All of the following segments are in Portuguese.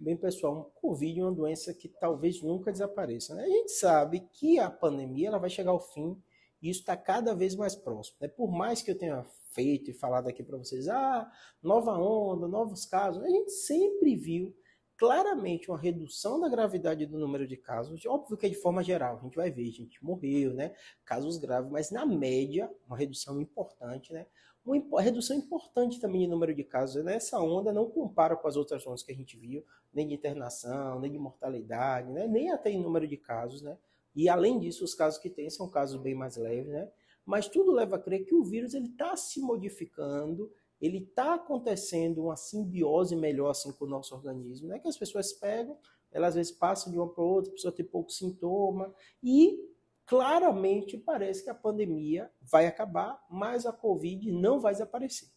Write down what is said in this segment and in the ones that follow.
Bem, pessoal, o Covid é uma doença que talvez nunca desapareça. Né? A gente sabe que a pandemia ela vai chegar ao fim e isso está cada vez mais próximo. Né? Por mais que eu tenha feito e falado aqui para vocês, ah, nova onda, novos casos, a gente sempre viu claramente uma redução da gravidade do número de casos. Óbvio que é de forma geral, a gente vai ver, gente morreu, né? Casos graves, mas na média, uma redução importante, né? Uma redução importante também de número de casos. nessa onda não compara com as outras ondas que a gente viu, nem de internação, nem de mortalidade, né? nem até em número de casos, né? E além disso, os casos que tem são casos bem mais leves, né? Mas tudo leva a crer que o vírus ele está se modificando ele está acontecendo uma simbiose melhor assim com o nosso organismo. Não é que as pessoas pegam, elas às vezes passam de uma para outra, a pessoa tem pouco sintoma e claramente parece que a pandemia vai acabar, mas a Covid não vai desaparecer.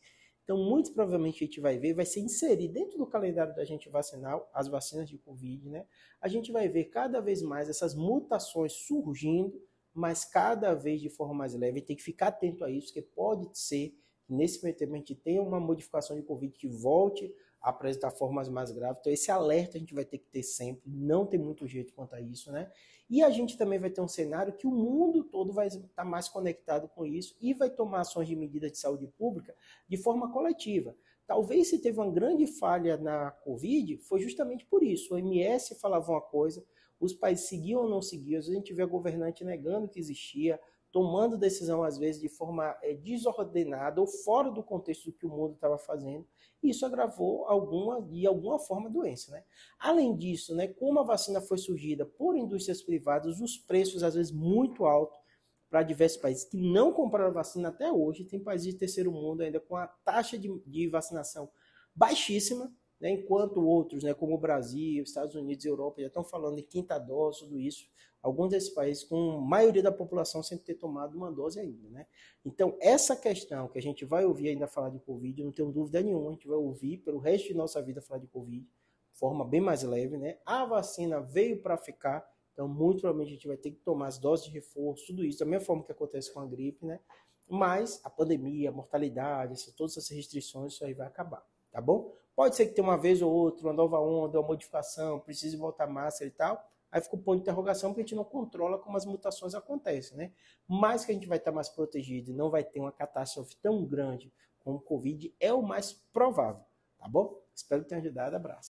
Então, muito provavelmente a gente vai ver, vai ser inserir dentro do calendário da gente vacinal as vacinas de Covid, né? A gente vai ver cada vez mais essas mutações surgindo, mas cada vez de forma mais leve. Tem que ficar atento a isso, porque pode ser nesse meio tempo a gente tenha uma modificação de Covid que volte a apresentar formas mais graves. Então, esse alerta a gente vai ter que ter sempre, não tem muito jeito quanto a isso, né? E a gente também vai ter um cenário que o mundo todo vai estar mais conectado com isso e vai tomar ações de medidas de saúde pública de forma coletiva. Talvez se teve uma grande falha na Covid, foi justamente por isso. O MS falava uma coisa, os países seguiam ou não seguiam, a gente vê a governante negando que existia, tomando decisão, às vezes, de forma é, desordenada ou fora do contexto do que o mundo estava fazendo, e isso agravou alguma, de alguma forma a doença. Né? Além disso, né, como a vacina foi surgida por indústrias privadas, os preços, às vezes, muito altos para diversos países que não compraram vacina até hoje, tem países de terceiro mundo ainda com a taxa de, de vacinação baixíssima, né? Enquanto outros, né, como o Brasil, Estados Unidos, Europa, já estão falando em quinta dose, tudo isso. Alguns desses países, com a maioria da população, sem ter tomado uma dose ainda. Né? Então, essa questão que a gente vai ouvir ainda falar de Covid, eu não tenho dúvida nenhuma, a gente vai ouvir pelo resto de nossa vida falar de Covid, de forma bem mais leve. Né? A vacina veio para ficar, então, muito provavelmente, a gente vai ter que tomar as doses de reforço, tudo isso, da mesma forma que acontece com a gripe, né? Mas a pandemia, a mortalidade, todas essas restrições, isso aí vai acabar, tá bom? Pode ser que tenha uma vez ou outra, uma nova onda, uma modificação, precise voltar máscara e tal. Aí fica o ponto de interrogação porque a gente não controla como as mutações acontecem, né? Mas que a gente vai estar mais protegido e não vai ter uma catástrofe tão grande como o Covid é o mais provável, tá bom? Espero que tenha ajudado. Abraço.